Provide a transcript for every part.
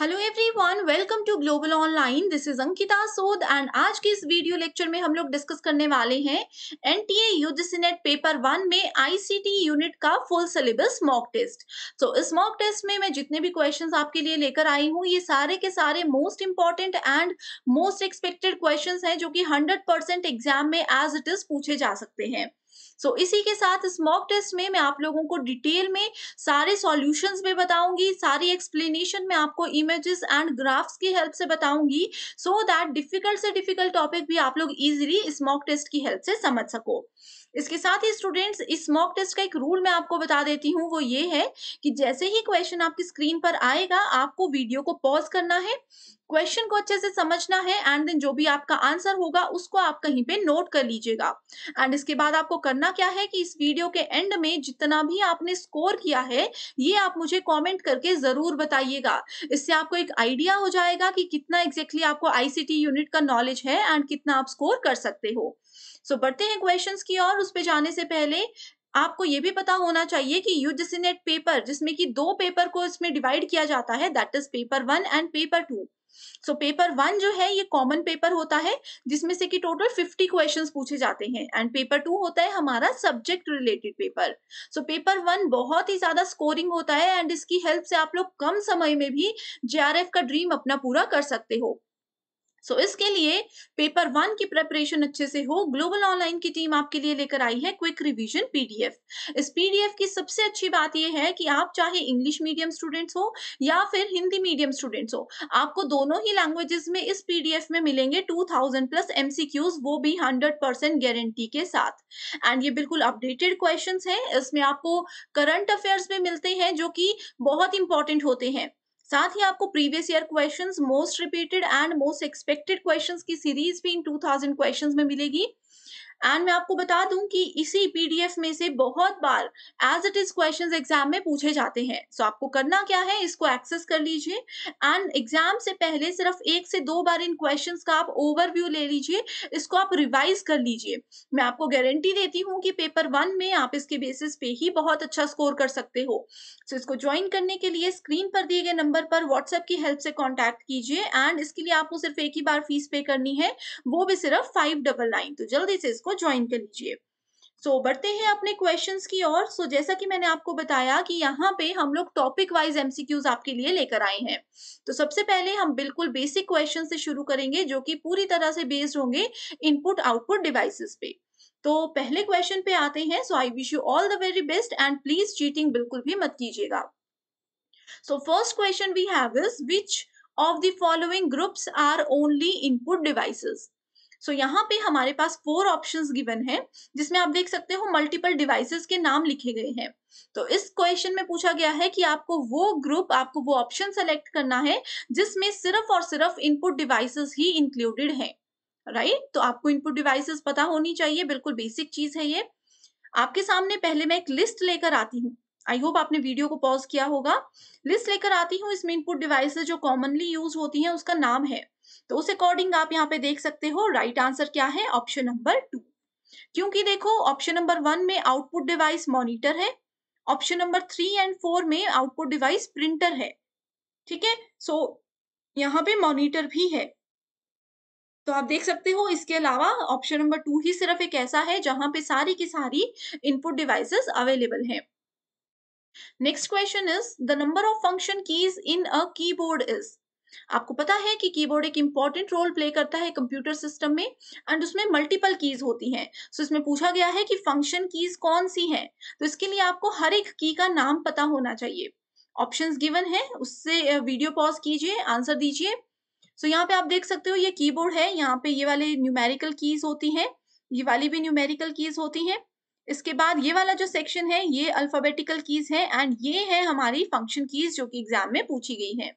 Hello everyone welcome to global online this is Ankita Sood and आज के इस वीडियो लेक्चर में हम लोग डिस्कस करने वाले हैं एनटीए टी पेपर वन में आईसीटी यूनिट का full syllabus mock test so इस मॉक टेस्ट में मैं जितने भी क्वेश्चंस आपके लिए लेकर आई हूँ ये सारे के सारे most important and most expected question है जो कि हंड्रेड एग्जाम में एज इट इज पूछे जा सकते हैं सो so, इसी के साथ मॉक टेस्ट में मैं आप लोगों को डिटेल में सारे सॉल्यूशंस भी बताऊंगी सारी एक्सप्लेनेशन में आपको इमेजेस एंड ग्राफ्स की हेल्प से बताऊंगी सो दैट डिफिकल्ट से डिफिकल्ट टॉपिक भी आप लोग इजिली मॉक टेस्ट की हेल्प से समझ सको इसके साथ ही स्टूडेंट्स इस मॉक टेस्ट का एक रूल मैं आपको बता देती हूँ वो ये है कि जैसे ही क्वेश्चन आपकी स्क्रीन पर आएगा आपको वीडियो को पॉज करना है क्वेश्चन को अच्छे से समझना है एंड देन जो भी आपका आंसर होगा उसको आप कहीं पे नोट कर लीजिएगा एंड इसके बाद आपको करना क्या है कि इस वीडियो के एंड में जितना भी आपने स्कोर किया है ये आप मुझे कमेंट करके जरूर बताइएगा इससे आपको एक आइडिया हो जाएगा कि कितना एग्जैक्टली exactly आपको आईसीटी यूनिट का नॉलेज है एंड कितना आप स्कोर कर सकते हो सो so, बढ़ते हैं क्वेश्चन की और उस पर जाने से पहले आपको ये भी पता होना चाहिए कि यूजीसीनेट पेपर जिसमें कि दो पेपर को इसमें डिवाइड किया जाता है that is paper one and paper two so paper one जो है ये कॉमन पेपर होता है जिसमें से कि टोटल फिफ्टी क्वेश्चन पूछे जाते हैं एंड पेपर टू होता है हमारा subject related paper so paper one बहुत ही ज्यादा स्कोरिंग होता है एंड इसकी हेल्प से आप लोग कम समय में भी जे का ड्रीम अपना पूरा कर सकते हो सो so, इसके लिए पेपर वन की प्रेपरेशन अच्छे से हो ग्लोबल ऑनलाइन की टीम आपके लिए लेकर आई है क्विक रिवीजन पीडीएफ इस पीडीएफ की सबसे अच्छी बात यह है कि आप चाहे इंग्लिश मीडियम स्टूडेंट्स हो या फिर हिंदी मीडियम स्टूडेंट्स हो आपको दोनों ही लैंग्वेजेस में इस पीडीएफ में मिलेंगे 2000 प्लस एमसीक्यूज वो भी 100 परसेंट गारंटी के साथ एंड ये बिल्कुल अपडेटेड क्वेश्चन है इसमें आपको करंट अफेयर्स भी मिलते हैं जो कि बहुत इंपॉर्टेंट होते हैं साथ ही आपको previous year questions most repeated and most expected questions की सीरीज भी इन 2000 क्वेश्चंस में मिलेगी एंड मैं आपको बता दूं कि इसी पीडीएफ में से बहुत बार as it is questions exam में पूछे जाते हैं सो so, आपको करना क्या है इसको एक्सेस कर लीजिए एंड एग्जाम से पहले सिर्फ एक से दो बार इन क्वेश्चन का आप ओवरव्यू ले लीजिए इसको आप रिवाइज कर लीजिए मैं आपको गारंटी देती हूँ कि पेपर वन में आप इसके बेसिस पे ही बहुत अच्छा स्कोर कर सकते हो सो so, इसको ज्वाइन करने के लिए स्क्रीन पर दिए गए नंबर पर व्हाट्सएप की हेल्प से कॉन्टैक्ट कीजिए एंड इसके लिए आपको सिर्फ एक ही बार फीस पे करनी है वो भी सिर्फ फाइव डबल नाइन तो जल्दी से इसको को ज्वाइन कर लीजिए सो so, बढ़ते हैं अपने क्वेश्चंस की ओर सो so, जैसा कि मैंने आपको बताया कि यहाँ पे हम लोग टॉपिक वाइज एमसीक्यूज आपके लिए लेकर आए हैं तो सबसे पहले हम बिल्कुल बेसिक क्वेश्चन से शुरू करेंगे जो कि पूरी तरह से बेस्ड होंगे इनपुट आउटपुट डिवाइसेस पे तो पहले क्वेश्चन पे आते हैं so I wish you all the very best and please cheating बिल्कुल भी मत कीजिएगा so first question we have is which of the following groups are only input devices so so, यहाँ पे हमारे पास फोर ऑप्शंस गिवन है जिसमें आप देख सकते हो मल्टीपल डिवाइसेस के नाम लिखे गए हैं तो इस क्वेश्चन में पूछा गया है कि आपको वो ग्रुप आपको वो ऑप्शन सेलेक्ट करना है जिसमें सिर्फ और सिर्फ इनपुट डिवाइसेस ही इंक्लूडेड है राइट right? तो आपको इनपुट डिवाइसेस पता होनी चाहिए बिल्कुल बेसिक चीज है ये आपके सामने पहले मैं एक लिस्ट लेकर आती हूँ आई होप आपने वीडियो को पॉज किया होगा लिस्ट लेकर आती हूँ इसमें इनपुट डिवाइस जो कॉमनली यूज होती हैं उसका नाम है तो उस अकॉर्डिंग आप यहाँ पे देख सकते हो राइट right आंसर क्या है ऑप्शन नंबर टू क्योंकि देखो ऑप्शन नंबर वन में आउटपुट डिवाइस मॉनिटर है option number three and four में आउटपुट डिवाइस प्रिंटर है ठीक है सो यहाँ पे मॉनिटर भी है तो आप देख सकते हो इसके अलावा ऑप्शन नंबर टू ही सिर्फ एक ऐसा है जहां पे सारी की सारी इनपुट डिवाइसेस अवेलेबल हैं next question is the number of function keys in a keyboard is आपको पता है कि कीबोर्ड एक इंपॉर्टेंट रोल प्ले करता है कंप्यूटर सिस्टम में एंड उसमें मल्टीपल कीज होती हैं सो so, इसमें पूछा गया है कि फंक्शन कीज कौन सी हैं तो इसके लिए आपको हर एक की का नाम पता होना चाहिए ऑप्शंस गिवन है उससे वीडियो पॉज कीजिए आंसर दीजिए सो so, यहाँ पे आप देख सकते हो ये कीबोर्ड है यहाँ पे ये वाले न्यूमेरिकल कीज होती हैं ये वाली भी न्यूमेरिकल कीज होती हैं इसके बाद ये वाला जो सेक्शन है ये अल्फाबेटिकल कीज है एंड ये है हमारी फंक्शन कीज जो कि एग्जाम में पूछी गई है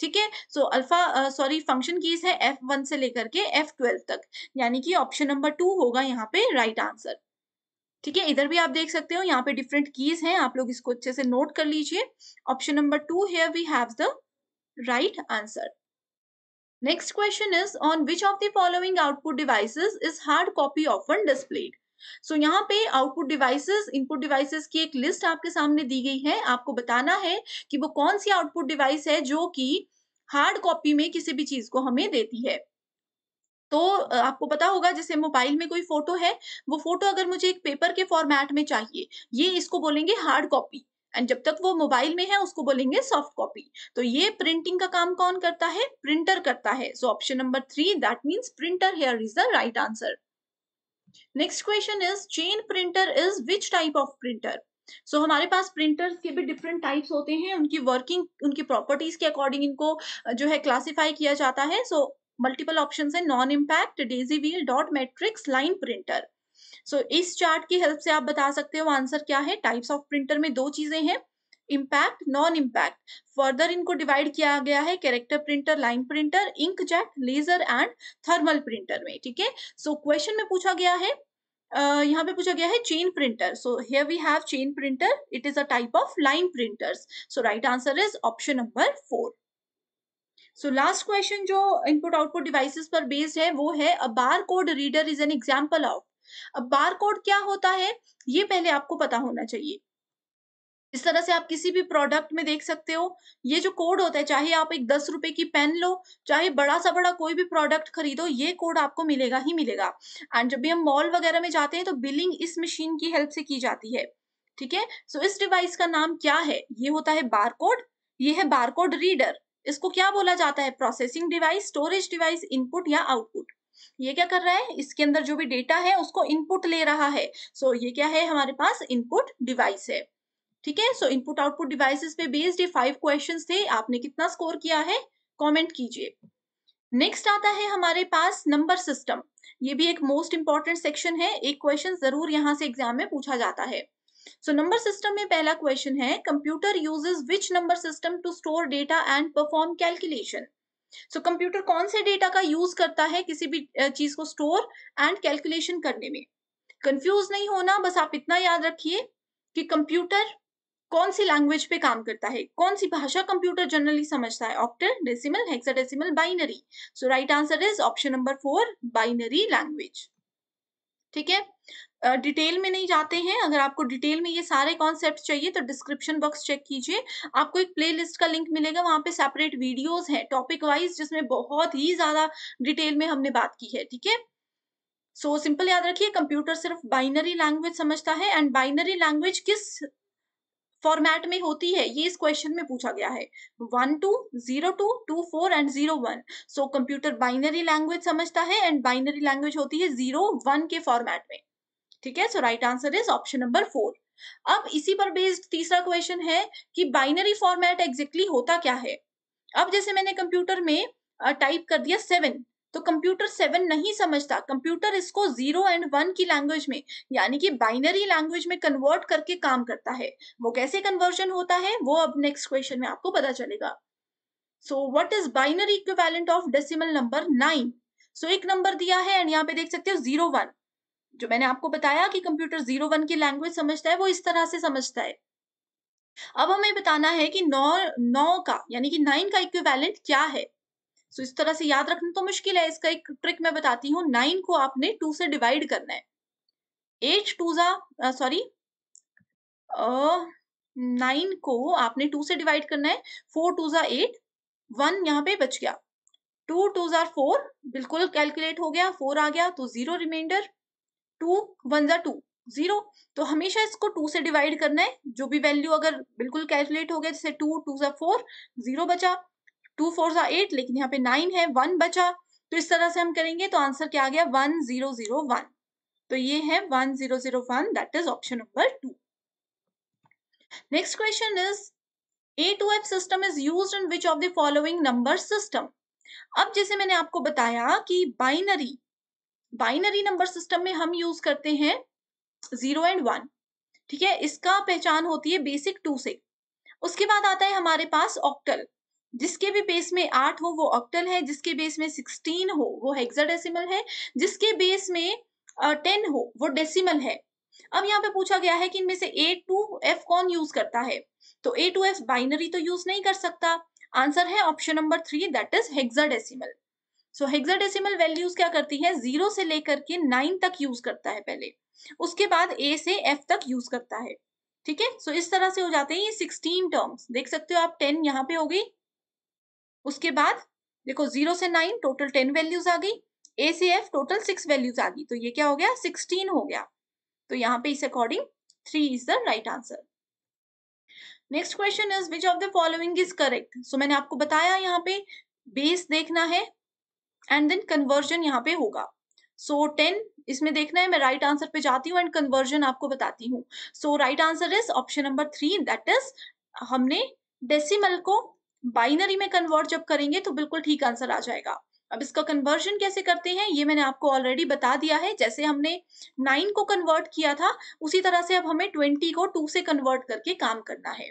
ठीक है so alpha sorry function keys है एफ वन से लेकर के एफ ट्वेल्व तक यानी कि ऑप्शन नंबर टू होगा यहाँ पे राइट right आंसर ठीक है इधर भी आप देख सकते हो यहाँ पे डिफरेंट कीज हैं आप लोग इसको अच्छे से नोट कर लीजिए option number two here we have the right answer next question is on which of the following output devices is hard copy of one displayed so so, यहाँ पे आउटपुट डिवाइसेस इनपुट डिवाइसेस की एक list आपके सामने दी गई है आपको बताना है कि वो कौन सी आउटपुट डिवाइस है जो कि हार्ड कॉपी में किसी भी चीज को हमें देती है तो आपको पता होगा जैसे मोबाइल में कोई फोटो है वो फोटो अगर मुझे एक पेपर के फॉर्मेट में चाहिए ये इसको बोलेंगे हार्ड कॉपी एंड जब तक वो मोबाइल में है उसको बोलेंगे सॉफ्ट कॉपी तो ये प्रिंटिंग का काम कौन करता है प्रिंटर करता है so option number three that means printer here is the right answer next question is chain printer is which type of printer so हमारे पास प्रिंटर्स के भी डिफरेंट टाइप्स होते हैं उनकी वर्किंग उनकी प्रॉपर्टीज के अकॉर्डिंग इनको जो है क्लासिफाई किया जाता है सो मल्टीपल ऑप्शन है non impact daisy wheel dot matrix line printer so इस चार्ट की हेल्प से आप बता सकते हो आंसर क्या है टाइप्स ऑफ प्रिंटर में दो चीजें हैं इम्पैक्ट नॉन इम्पैक्ट फर्दर इनको डिवाइड किया गया है character printer line printer inkjet laser and thermal printer में ठीक है सो क्वेश्चन में पूछा गया है Uh, यहाँ पे पूछा गया है chain printer so here we have chain printer it is a type of line printers so right answer is option number four so last question जो इनपुट आउटपुट डिवाइसेस पर बेस्ड है वो है a bar code reader is an example of अब bar code क्या होता है ये पहले आपको पता होना चाहिए इस तरह से आप किसी भी प्रोडक्ट में देख सकते हो ये जो कोड होता है चाहे आप एक दस रुपए की पेन लो चाहे बड़ा सा बड़ा कोई भी प्रोडक्ट खरीदो ये कोड आपको मिलेगा ही मिलेगा एंड जब भी हम मॉल वगैरह में जाते हैं तो बिलिंग इस मशीन की हेल्प से की जाती है ठीक है सो इस डिवाइस का नाम क्या है ये होता है कोड ये है कोड रीडर इसको क्या बोला जाता है processing device storage device input या आउटपुट ये क्या कर रहा है इसके अंदर जो भी डेटा है उसको इनपुट ले रहा है सो so, ये क्या है हमारे पास इनपुट डिवाइस है ठीक है सो इनपुट आउटपुट डिवाइसेस पे बेस्ड ये फाइव क्वेश्चन थे आपने कितना स्कोर किया है कॉमेंट कीजिए नेक्स्ट आता है हमारे पास नंबर सिस्टम ये भी एक मोस्ट इंपॉर्टेंट सेक्शन है एक क्वेश्चन जरूर यहाँ से एग्जाम में पूछा जाता है सो नंबर सिस्टम में पहला क्वेश्चन है computer uses which number system to store data and perform calculation so computer कौन से डेटा का यूज करता है किसी भी चीज को स्टोर एंड कैलकुलेशन करने में कंफ्यूज नहीं होना बस आप इतना याद रखिए कि कंप्यूटर कौन सी लैंग्वेज पे काम करता है कौन सी भाषा कंप्यूटर जनरली समझता है octal decimal hexadecimal binary so right answer is option number four binary language ठीक है डिटेल में नहीं जाते हैं अगर आपको डिटेल में ये सारे कॉन्सेप्ट चाहिए तो डिस्क्रिप्शन बॉक्स चेक कीजिए आपको एक प्लेलिस्ट का लिंक मिलेगा वहां पे सेपरेट वीडियोस हैं टॉपिक वाइज जिसमें बहुत ही ज्यादा डिटेल में हमने बात की है ठीक है सो सिंपल याद रखिए कंप्यूटर सिर्फ बाइनरी लैंग्वेज समझता है एंड बाइनरी लैंग्वेज किस फॉर्मेट में होती है ये इस क्वेश्चन में पूछा गया है one two zero two two four and zero one so computer binary language समझता है एंड बाइनरी लैंग्वेज होती है जीरो वन के फॉर्मेट में ठीक है so right answer is option number four अब इसी पर बेस्ड तीसरा क्वेश्चन है कि बाइनरी फॉर्मेट एग्जैक्टली होता क्या है अब जैसे मैंने कंप्यूटर में टाइप कर दिया सेवन तो कंप्यूटर सेवन नहीं समझता कंप्यूटर इसको जीरो एंड वन की लैंग्वेज में यानी कि बाइनरी लैंग्वेज में कन्वर्ट करके काम करता है वो कैसे कन्वर्जन होता है वो अब नेक्स्ट क्वेश्चन में आपको पता चलेगा so what is binary equivalent of decimal number nine so एक नंबर दिया है एंड यहाँ पे देख सकते हो जीरो वन जो मैंने आपको बताया कि कंप्यूटर जीरो वन की लैंग्वेज समझता है वो इस तरह से समझता है अब हमें बताना है कि नौ नौ का यानी कि नाइन का इक्विवेलेंट क्या है सो so, इस तरह से याद रखना तो मुश्किल है इसका एक ट्रिक मैं बताती हूँ नाइन को आपने टू से डिवाइड करना है एट टू जा सॉरी नाइन को आपने टू से डिवाइड करना है फोर टू जा एट वन यहाँ पे बच गया टू टू जार फोर बिल्कुल कैलकुलेट हो गया फोर आ गया तो जीरो रिमाइंडर टू वन जार टू जीरो तो हमेशा इसको टू से डिवाइड करना है जो भी वैल्यू अगर बिल्कुल कैलकुलेट हो गया जैसे टू टू जार फोर जीरो बचा टू फोर सा एट लेकिन यहाँ पे नाइन है वन बचा तो इस तरह से हम करेंगे तो आंसर क्या आ गया वन जीरो जीरो वन तो ये है one zero zero one that is option number two next question is A to F system is use in which of the following number system अब जैसे मैंने आपको बताया कि बाइनरी बाइनरी नंबर सिस्टम में हम यूज करते हैं जीरो एंड वन ठीक है इसका पहचान होती है बेसिक टू से उसके बाद आता है हमारे पास ऑक्टल जिसके भी बेस में आठ हो वो ऑक्टल है जिसके बेस में सिक्सटीन हो वो हेक्साडेसिमल है जिसके बेस में टेन हो वो डेसिमल है अब यहाँ पे पूछा गया है कि इनमें से ए टू एफ कौन यूज करता है तो ए टू एफ बाइनरी तो यूज नहीं कर सकता आंसर है option number three that is hexadecimal so hexadecimal values क्या करती है जीरो से लेकर के नाइन तक यूज करता है पहले उसके बाद ए से एफ तक यूज करता है ठीक है सो इस तरह से हो जाते हैं ये सिक्सटीन टर्म्स देख सकते हो आप टेन यहाँ पे हो गई उसके बाद देखो जीरो से नाइन टोटल टेन वैल्यूज आ गई ए से एफ टोटल सिक्स वैल्यूज आ गई तो ये क्या हो गया सिक्सटीन हो गया तो यहाँ पे इस according three is the right answer next question is which of the following is correct so मैंने आपको बताया यहाँ पे बेस देखना है एंड देन कन्वर्जन यहाँ पे होगा सो so, टेन इसमें देखना है मैं राइट right आंसर पे जाती हूँ एंड कन्वर्जन आपको बताती हूँ so right answer is option number three that is हमने डेसिमल को बाइनरी में कन्वर्ट जब करेंगे तो बिल्कुल ठीक आंसर आ जाएगा अब इसका कन्वर्जन कैसे करते हैं ये मैंने आपको ऑलरेडी बता दिया है जैसे हमने नाइन को कन्वर्ट किया था उसी तरह से अब हमें ट्वेंटी को टू से कन्वर्ट करके काम करना है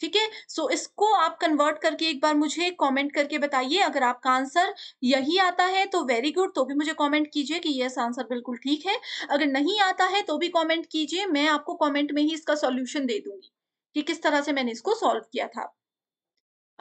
ठीक है सो इसको आप कन्वर्ट करके एक बार मुझे कमेंट करके बताइए अगर आपका आंसर यही आता है तो वेरी गुड तो भी मुझे कमेंट कीजिए कि यस आंसर बिल्कुल ठीक है अगर नहीं आता है तो भी कमेंट कीजिए मैं आपको कमेंट में ही इसका सॉल्यूशन दे दूंगी कि किस तरह से मैंने इसको सॉल्व किया था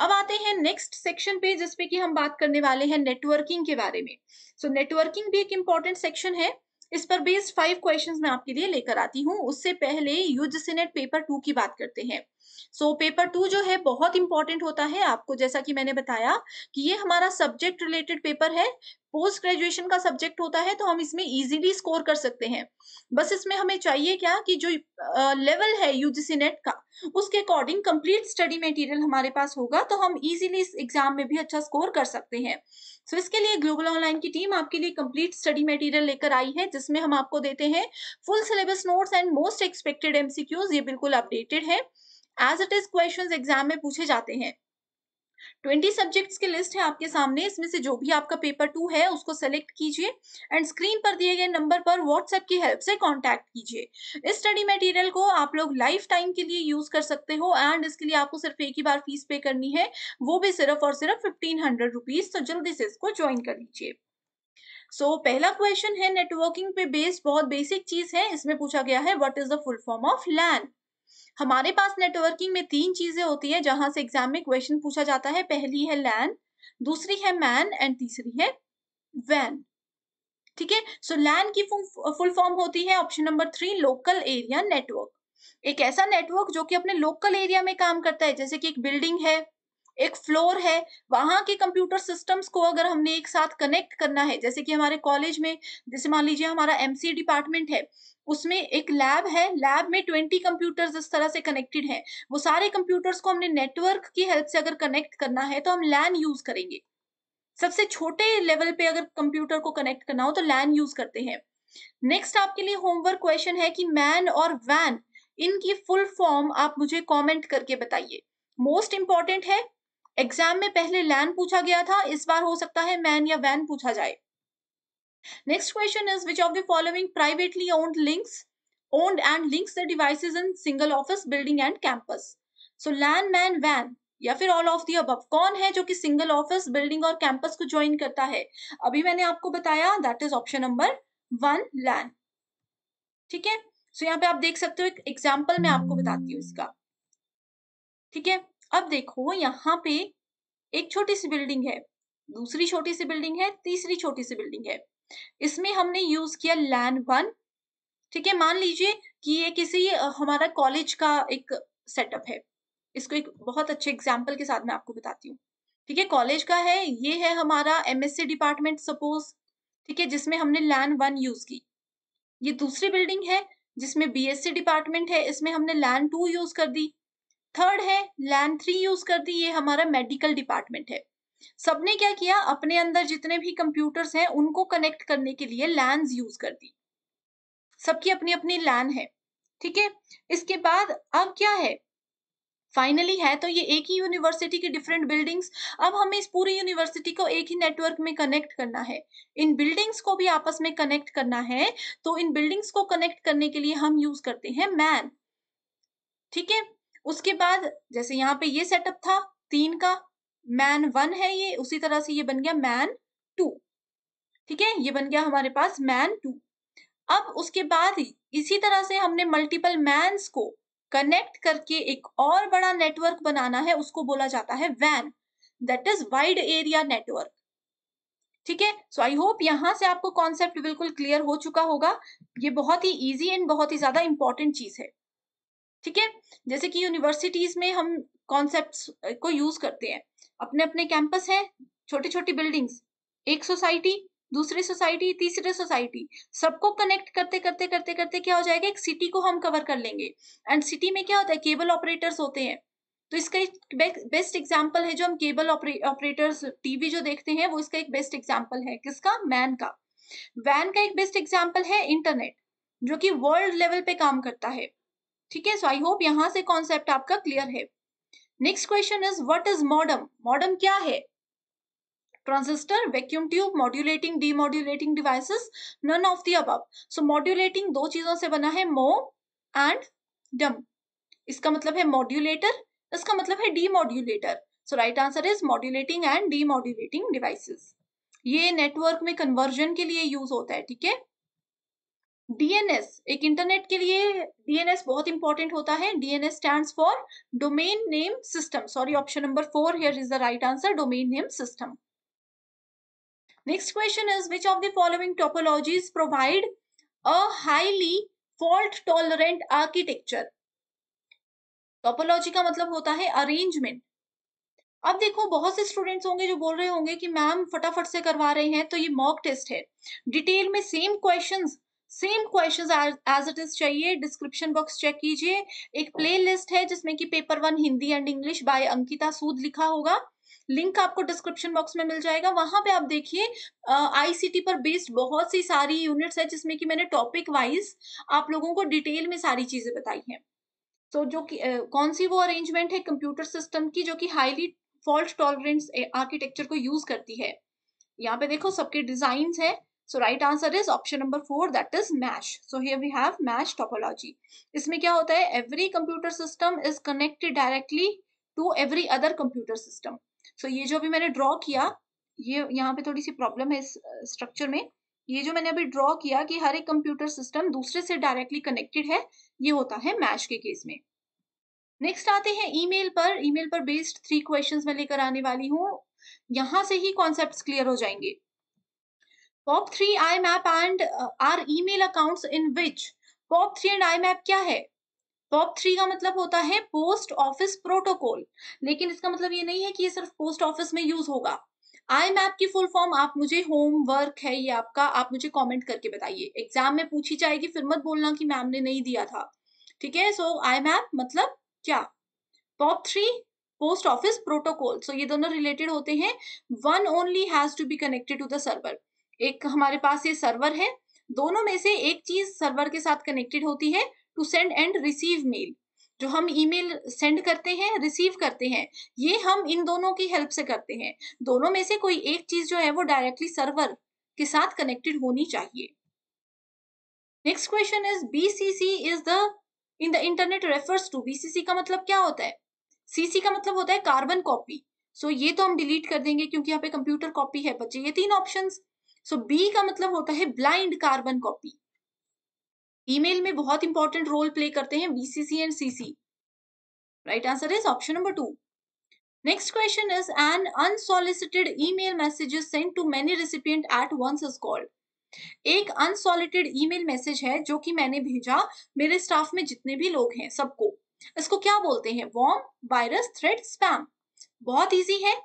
अब आते हैं नेक्स्ट सेक्शन पे जिसपे की हम बात करने वाले हैं नेटवर्किंग के बारे में सो so, नेटवर्किंग भी एक इंपॉर्टेंट सेक्शन है इस पर बेस्ड फाइव क्वेश्चंस मैं आपके लिए लेकर आती हूँ उससे पहले यूजीसीनेट पेपर टू की बात करते हैं सो so, पेपर टू जो है बहुत इंपॉर्टेंट होता है आपको जैसा कि मैंने बताया कि ये हमारा सब्जेक्ट रिलेटेड पेपर है पोस्ट ग्रेजुएशन का सब्जेक्ट होता है तो हम इसमें इजीली स्कोर कर सकते हैं बस इसमें हमें चाहिए क्या कि जो लेवल है यूजीसी नेट का उसके अकॉर्डिंग कंप्लीट स्टडी मटेरियल हमारे पास होगा तो हम इजीली इस एग्जाम में भी अच्छा स्कोर कर सकते हैं सो so, इसके लिए ग्लोबल ऑनलाइन की टीम आपके लिए कंप्लीट स्टडी मटेरियल लेकर आई है जिसमें हम आपको देते हैं full syllabus notes and most expected MCQs ये बिल्कुल अपडेटेड है as it is question exam में पूछे जाते हैं ट्वेंटी सब्जेक्ट्स की लिस्ट है आपके सामने इसमें से जो भी आपका पेपर टू है उसको सेलेक्ट कीजिए एंड स्क्रीन पर दिए गए नंबर पर व्हाट्सएप की हेल्प से कांटेक्ट कीजिए इस स्टडी मटेरियल को आप लोग लाइफ टाइम के लिए यूज कर सकते हो एंड इसके लिए आपको सिर्फ एक ही बार फीस पे करनी है वो भी सिर्फ और सिर्फ फिफ्टीन हंड्रेड रुपीज तो जल्दी से इसको ज्वाइन कर लीजिए सो so, पहला क्वेश्चन है नेटवर्किंग पे बेस्ड बहुत बेसिक चीज है इसमें पूछा गया है what is the full form of LAN हमारे पास नेटवर्किंग में तीन चीज़ें होती है जहां से एग्जाम में क्वेश्चन पूछा जाता है पहली है लैन दूसरी है मैन एंड तीसरी है वैन ठीक है सो लैन की फुल फॉर्म होती है option number three local area network एक ऐसा नेटवर्क जो कि अपने लोकल एरिया में काम करता है जैसे कि एक बिल्डिंग है एक फ्लोर है वहां के कंप्यूटर सिस्टम्स को अगर हमने एक साथ कनेक्ट करना है जैसे कि हमारे कॉलेज में जैसे मान लीजिए हमारा एमसी डिपार्टमेंट है उसमें एक लैब है लैब में ट्वेंटी कंप्यूटर्स इस तरह से कनेक्टेड हैं वो सारे कंप्यूटर्स को हमने नेटवर्क की हेल्प से अगर कनेक्ट करना है तो हम लैन यूज करेंगे सबसे छोटे लेवल पे अगर कंप्यूटर को कनेक्ट करना हो तो लैन यूज करते हैं नेक्स्ट आपके लिए होमवर्क क्वेश्चन है कि मैन और वैन इनकी फुल फॉर्म आप मुझे कमेंट करके बताइए मोस्ट इंपॉर्टेंट है एग्जाम में पहले लैन पूछा गया था इस बार हो सकता है मैन या वैन पूछा जाए next question is which of the following privately owned links owned and links the devices in single office building and campus so LAN MAN वैन या फिर ऑल ऑफ दी अब कौन है जो कि सिंगल ऑफिस बिल्डिंग और कैंपस को ज्वाइन करता है अभी मैंने आपको बताया that is option number one LAN ठीक है सो यहाँ पे आप देख सकते हो एक एग्जाम्पल मैं आपको बताती हूँ इसका ठीक है अब देखो यहाँ पे एक छोटी सी बिल्डिंग है दूसरी छोटी सी बिल्डिंग है तीसरी छोटी सी बिल्डिंग है इसमें हमने यूज किया लैन वन ठीक है मान लीजिए कि ये किसी हमारा कॉलेज का एक सेटअप है इसको एक बहुत अच्छे एग्जाम्पल के साथ मैं आपको बताती हूँ ठीक है कॉलेज का है ये है हमारा एमएससी डिपार्टमेंट सपोज ठीक है जिसमें हमने लैन वन यूज की ये दूसरी बिल्डिंग है जिसमें बीएससी डिपार्टमेंट है इसमें हमने लैन टू यूज कर दी थर्ड है लैन थ्री यूज करती ये हमारा मेडिकल डिपार्टमेंट है सबने क्या किया अपने अंदर जितने भी कंप्यूटर्स हैं उनको कनेक्ट करने के लिए लैन यूज कर दी सबकी अपनी अपनी लैन है ठीक है इसके बाद अब क्या है फाइनली है तो ये एक ही यूनिवर्सिटी की डिफरेंट बिल्डिंग्स अब हमें इस पूरी यूनिवर्सिटी को एक ही नेटवर्क में कनेक्ट करना है इन बिल्डिंग्स को भी आपस में कनेक्ट करना है तो इन बिल्डिंग्स को कनेक्ट करने के लिए हम यूज करते हैं मैन ठीक है उसके बाद जैसे यहाँ पे ये सेटअप था तीन का मैन वन है ये उसी तरह से ये बन गया मैन टू ठीक है ये बन गया हमारे पास मैन टू अब उसके बाद इसी तरह से हमने मल्टीपल मैंस को कनेक्ट करके एक और बड़ा नेटवर्क बनाना है उसको बोला जाता है वैन that is wide area network ठीक है सो आई होप यहां से आपको कॉन्सेप्ट बिल्कुल क्लियर हो चुका होगा ये बहुत ही इजी एंड बहुत ही ज्यादा इंपॉर्टेंट चीज है ठीक है जैसे कि यूनिवर्सिटीज में हम कॉन्सेप्ट को यूज करते हैं अपने अपने कैंपस हैं छोटी छोटी बिल्डिंग्स एक सोसाइटी दूसरी सोसाइटी तीसरी सोसाइटी सबको कनेक्ट करते करते करते करते क्या हो जाएगा एक सिटी को हम कवर कर लेंगे एंड सिटी में क्या होता है केबल ऑपरेटर्स होते हैं तो इसका एक बेस्ट एग्जाम्पल है जो हम केबल ऑपरेटर्स टीवी जो देखते हैं वो इसका एक बेस्ट एग्जाम्पल है किसका मैन का वैन का एक बेस्ट एग्जाम्पल है इंटरनेट जो कि वर्ल्ड लेवल पे काम करता है ठीक है सो आई होप यहाँ से कॉन्सेप्ट आपका क्लियर है next question is what is modem modem क्या है transistor vacuum tube modulating demodulating devices none of the अब सो मॉड्यूलेटिंग दो चीजों से बना है मो एंड डम इसका मतलब है मॉड्यूलेटर इसका मतलब है demodulator so right answer is modulating and D demodulating devices ये नेटवर्क में कन्वर्जन के लिए यूज होता है ठीक है डीएनएस एक इंटरनेट के लिए डीएनएस बहुत इंपॉर्टेंट होता है DNS stand for domain name system sorry option number four here is the right answer domain name system next question is which of the following topologies provide a highly fault tolerant architecture topology का मतलब होता है arrangement अब देखो बहुत से students होंगे जो बोल रहे होंगे कि मैम फटाफट से करवा रहे हैं तो ये मॉक टेस्ट है डिटेल में same questions same question as it is चाहिए डिस्क्रिप्शन बॉक्स चेक कीजिए एक प्ले लिस्ट है जिसमें कि paper one Hindi and English by Ankita Sood लिखा होगा लिंक आपको डिस्क्रिप्शन बॉक्स में मिल जाएगा वहां पे आप देखिए आईसीटी पर बेस्ड बहुत सी सारी यूनिट्स है जिसमें कि मैंने टॉपिक वाइज आप लोगों को डिटेल में सारी चीजें बताई हैं तो जो कि कौन सी वो अरेंजमेंट है कंप्यूटर सिस्टम की जो कि हाईली फॉल्ट टॉलरेंस आर्किटेक्चर को यूज करती है यहाँ पे देखो सबके डिजाइन है so right answer is option number four that is mesh so here we have mesh topology इसमें क्या होता है every computer system is connected directly to every other computer system so ये जो अभी मैंने ड्रॉ किया ये यहाँ पे थोड़ी सी प्रॉब्लम है इस स्ट्रक्चर में ये जो मैंने अभी ड्रॉ किया कि हर एक कंप्यूटर सिस्टम दूसरे से डायरेक्टली कनेक्टेड है ये होता है मैश के केस में नेक्स्ट आते हैं ईमेल पर ईमेल पर बेस्ड थ्री क्वेश्चंस मैं लेकर आने वाली हूँ यहाँ से ही कॉन्सेप्ट्स क्लियर हो जाएंगे POP3 IMAP and uh, our email accounts in which POP3 and IMAP क्या है पॉप थ्री का मतलब होता है पोस्ट ऑफिस प्रोटोकॉल लेकिन इसका मतलब ये नहीं है कि ये सिर्फ पोस्ट ऑफिस में यूज होगा आई मैप की फुल फॉर्म आप मुझे होमवर्क है ये आपका आप मुझे कमेंट करके बताइए एग्जाम में पूछी जाएगी फिर मत बोलना कि मैम ने नहीं दिया था ठीक है सो आई मैप मतलब क्या POP three post office protocol so ये दोनों रिलेटेड होते हैं one only has to be connected to the server एक हमारे पास ये सर्वर है दोनों में से एक चीज सर्वर के साथ कनेक्टेड होती है to send and receive mail जो हम ईमेल सेंड करते हैं रिसीव करते हैं ये हम इन दोनों की हेल्प से करते हैं दोनों में से कोई एक चीज जो है वो डायरेक्टली सर्वर के साथ कनेक्टेड होनी चाहिए next question is BCC is the in the internet refers to BCC का मतलब क्या होता है सीसी का मतलब होता है कार्बन कॉपी सो ये तो हम डिलीट कर देंगे क्योंकि यहाँ पे कंप्यूटर कॉपी है बच्चे ये तीन ऑप्शंस सो so, बी का मतलब होता है ब्लाइंड कार्बन कॉपी ईमेल में बहुत इंपॉर्टेंट रोल प्ले करते हैं BCC and CC right answer is option number two next question is an unsolicited email message is sent to many recipient at once is एक अनसॉलिटेड email message है जो कि मैंने भेजा मेरे स्टाफ में जितने भी लोग हैं सबको इसको क्या बोलते हैं वॉर्म वायरस थ्रेड स्पैम बहुत इजी है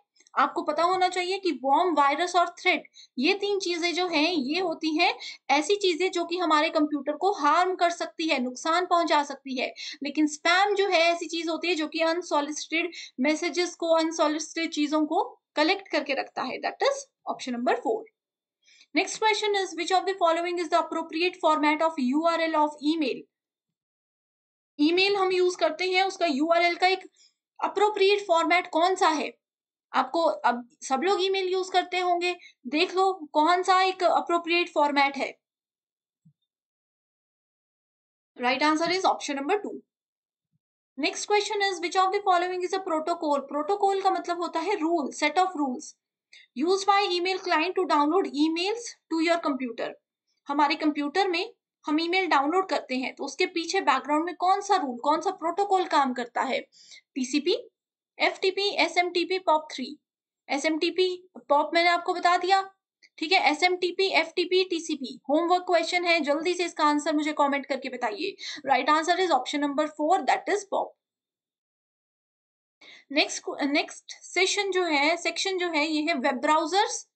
आपको पता होना चाहिए कि बॉम्ब वायरस और थ्रेट ये तीन चीजें जो हैं ये होती हैं ऐसी चीजें जो कि हमारे कंप्यूटर को हार्म कर सकती है नुकसान पहुंचा सकती है लेकिन स्पैम जो है ऐसी चीज होती है जो कि अनसॉलिसिटेड मैसेजेस को अनसॉलिसिटेड चीजों को कलेक्ट करके रखता है that is option number four next question is which of the following is the appropriate format of U R L of email email हम यूज करते हैं उसका यूआरएल का एक अप्रोप्रिएट फॉर्मेट कौन सा है आपको अब सब लोग ईमेल यूज करते होंगे देख लो कौन सा एक अप्रोप्रिएट फॉर्मेट है right answer is option number two next question is which of the following is a protocol protocol का मतलब होता है rule set of rules use by mail client to download emails to your computer हमारे computer में हम ई mail download करते हैं तो उसके पीछे बैकग्राउंड में कौन सा रूल कौन सा प्रोटोकॉल काम करता है TCP F T P S M T P POP three S M T P POP मैंने आपको बता दिया ठीक है S M T P F T P T C P homework question है जल्दी से इसका आंसर मुझे कॉमेंट करके बताइए right answer is option number four that is POP next next session जो है सेक्शन जो है ये है वेब ब्राउजर्स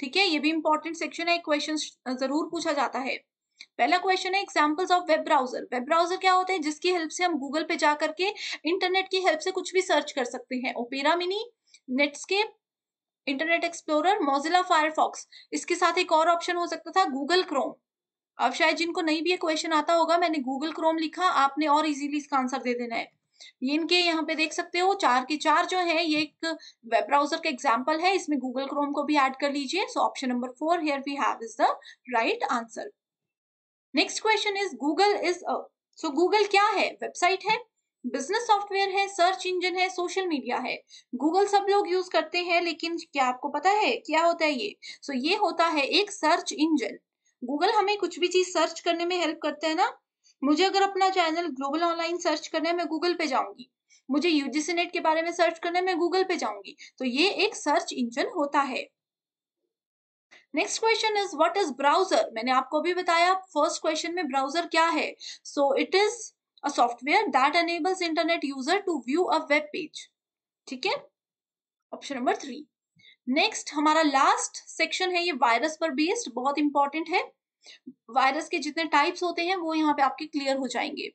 ठीक है ये भी इंपॉर्टेंट सेक्शन है क्वेश्चन जरूर पूछा जाता है पहला क्वेश्चन है examples of web browser web browser क्या होते हैं जिसकी हेल्प से हम गूगल पे जा करके इंटरनेट की हेल्प से कुछ भी सर्च कर सकते हैं Opera Mini Netscape Internet Explorer Mozilla Firefox इसके साथ एक और ऑप्शन हो सकता था गूगल क्रोम अब शायद जिनको नहीं भी ये क्वेश्चन आता होगा मैंने गूगल क्रोम लिखा आपने और इजीली इसका आंसर दे देना है ये इनके यहाँ पे देख सकते हो चार के चार जो है ये एक वेब ब्राउजर का एग्जाम्पल है इसमें गूगल क्रोम को भी ऐड कर लीजिए so option number four here we have is the right answer next question is Google is so Google क्या है वेबसाइट है बिजनेस सॉफ्टवेयर है सर्च इंजन है सोशल मीडिया है गूगल सब लोग यूज करते हैं लेकिन क्या आपको पता है क्या होता है ये सो so, ये होता है एक सर्च इंजन गूगल हमें कुछ भी चीज सर्च करने में हेल्प करते है ना मुझे अगर अपना चैनल ग्लोबल ऑनलाइन सर्च करना है मैं गूगल पे जाऊंगी मुझे यूजीसी नेट के बारे में सर्च करना है मैं गूगल पे जाऊंगी तो ये एक सर्च इंजन होता है next question is what is browser मैंने आपको भी बताया फर्स्ट क्वेश्चन में ब्राउजर क्या है so it is a software that enables internet user to view a web page ठीक है ऑप्शन नंबर थ्री नेक्स्ट हमारा लास्ट सेक्शन है ये वायरस पर बेस्ड बहुत इंपॉर्टेंट है वायरस के जितने टाइप्स होते हैं वो यहाँ पे आपके क्लियर हो जाएंगे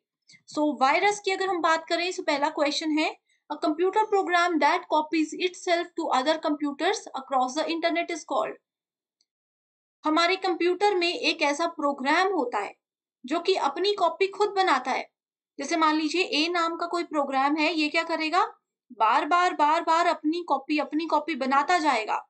सो so, वायरस की अगर हम बात करें तो पहला क्वेश्चन है a computer program that copies it to other computers across the internet is called हमारे कंप्यूटर में एक ऐसा प्रोग्राम होता है जो कि अपनी कॉपी खुद बनाता है जैसे मान लीजिए ए नाम का कोई प्रोग्राम है ये क्या करेगा बार बार बार बार अपनी कॉपी अपनी कॉपी बनाता जाएगा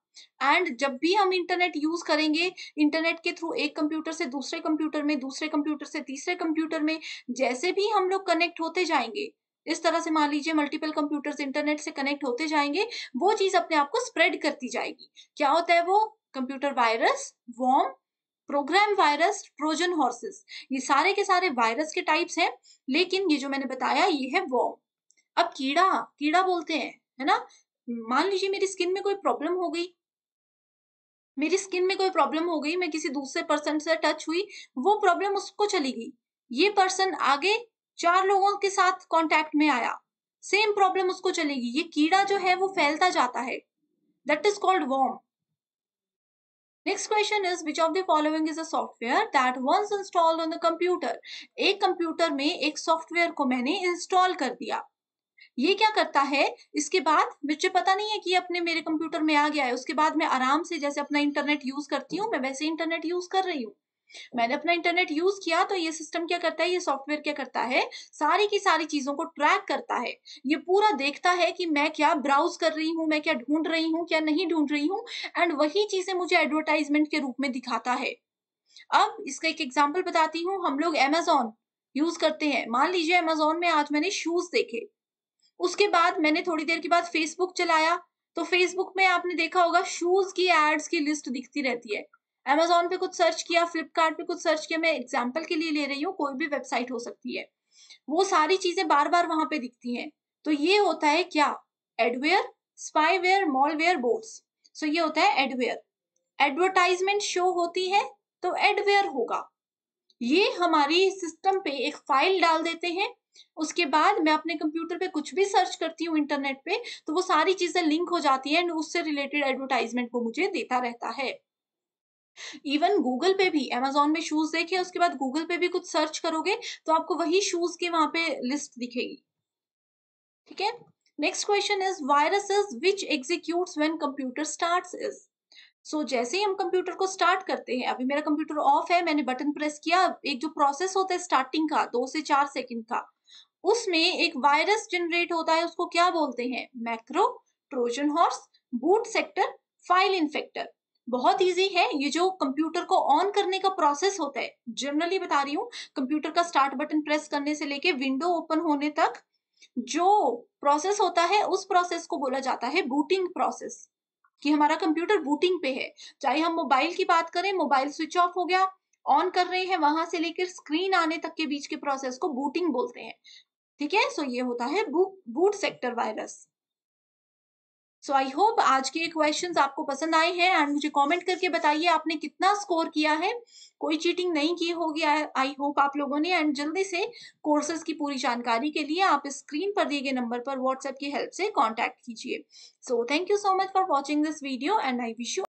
एंड जब भी हम इंटरनेट यूज करेंगे इंटरनेट के थ्रू एक कंप्यूटर से दूसरे कंप्यूटर में दूसरे कंप्यूटर से तीसरे कंप्यूटर में जैसे भी हम लोग कनेक्ट होते जाएंगे इस तरह से मान लीजिए मल्टीपल कंप्यूटर्स इंटरनेट से कनेक्ट होते जाएंगे वो चीज अपने आप को स्प्रेड करती जाएगी क्या होता है वो computer virus worm program virus Trojan horses ये सारे के सारे वायरस के टाइप्स हैं लेकिन ये जो मैंने बताया ये है वॉम अब कीड़ा कीड़ा बोलते हैं है ना मान लीजिए मेरी स्किन में कोई प्रॉब्लम हो गई मेरी स्किन में कोई प्रॉब्लम हो गई मैं किसी दूसरे पर्सन से टच हुई वो प्रॉब्लम उसको चली गई ये पर्सन आगे चार लोगों के साथ कॉन्टेक्ट में आया सेम प्रॉब्लम उसको चलेगी ये कीड़ा जो है वो फैलता जाता है that is called worm next question is which of the following is a software that once installed on the computer एक कंप्यूटर में एक सॉफ्टवेयर को मैंने इंस्टॉल कर दिया ये क्या करता है इसके बाद मुझे पता नहीं है कि अपने मेरे कंप्यूटर में आ गया है उसके बाद मैं आराम से जैसे अपना इंटरनेट यूज करती हूँ मैं वैसे इंटरनेट यूज कर रही हूँ मैंने अपना इंटरनेट यूज किया तो ये सिस्टम क्या करता है ये सॉफ्टवेयर क्या करता है सारी की सारी चीजों को ट्रैक करता है ये पूरा देखता है कि मैं क्या ब्राउज कर रही हूँ मैं क्या ढूंढ रही हूँ क्या नहीं ढूंढ रही हूँ एंड वही चीजें मुझे एडवर्टाइजमेंट के रूप में दिखाता है अब इसका एक एग्जाम्पल बताती हूँ हम लोग एमेजोन यूज करते हैं मान लीजिए अमेजोन में आज मैंने शूज देखे उसके बाद मैंने थोड़ी देर के बाद फेसबुक चलाया तो फेसबुक में आपने देखा होगा शूज की एड्स की लिस्ट दिखती रहती है एमेजोन पे कुछ सर्च किया फ्लिपकार्ट कुछ सर्च किया मैं एग्जाम्पल के लिए ले रही हूँ कोई भी वेबसाइट हो सकती है वो सारी चीजें बार बार वहां पे दिखती हैं तो ये होता है क्या adware spyware malware boards so ये होता है एडवेयर एडवर्टाइजमेंट शो होती है तो एडवेयर होगा ये हमारी सिस्टम पे एक फाइल डाल देते हैं उसके बाद मैं अपने कंप्यूटर पे कुछ भी सर्च करती हूँ इंटरनेट पे तो वो सारी चीजें लिंक हो जाती है एंड उससे रिलेटेड एडवर्टाइजमेंट को मुझे देता रहता है इवन गूगल पे भी अमेजोन में शूज देखे उसके बाद गूगल पे भी कुछ सर्च करोगे तो आपको वही शूज की वहां पे लिस्ट दिखेगी ठीक है next question is is which execute when computer start is so so, जैसे ही हम कंप्यूटर को स्टार्ट करते हैं अभी मेरा कंप्यूटर ऑफ है मैंने बटन प्रेस किया एक जो प्रोसेस होता है स्टार्टिंग का दो से चार सेकंड का उसमें एक वायरस जनरेट होता है उसको क्या बोलते हैं macro Trojan horse boot sector file infector बहुत इजी है ये जो कंप्यूटर को ऑन करने का प्रोसेस होता है जनरली बता रही हूँ कंप्यूटर का स्टार्ट बटन प्रेस करने से लेके विंडो ओपन होने तक जो प्रोसेस होता है उस प्रोसेस को बोला जाता है बूटिंग प्रोसेस कि हमारा कंप्यूटर बूटिंग पे है चाहे हम मोबाइल की बात करें मोबाइल स्विच ऑफ हो गया ऑन कर रहे हैं वहां से लेकर स्क्रीन आने तक के बीच के प्रोसेस को बूटिंग बोलते हैं ठीक है सो ये होता है boot sector virus so I hope आज के क्वेश्चन आपको पसंद आए हैं एंड मुझे कॉमेंट करके बताइए आपने कितना स्कोर किया है कोई चीटिंग नहीं की होगी आई होप आप लोगों ने एंड जल्दी से कोर्सेज की पूरी जानकारी के लिए आप स्क्रीन पर दिए गए नंबर पर व्हाट्सएप की हेल्प से कॉन्टैक्ट कीजिए so thank you so much for watching this video and I wish you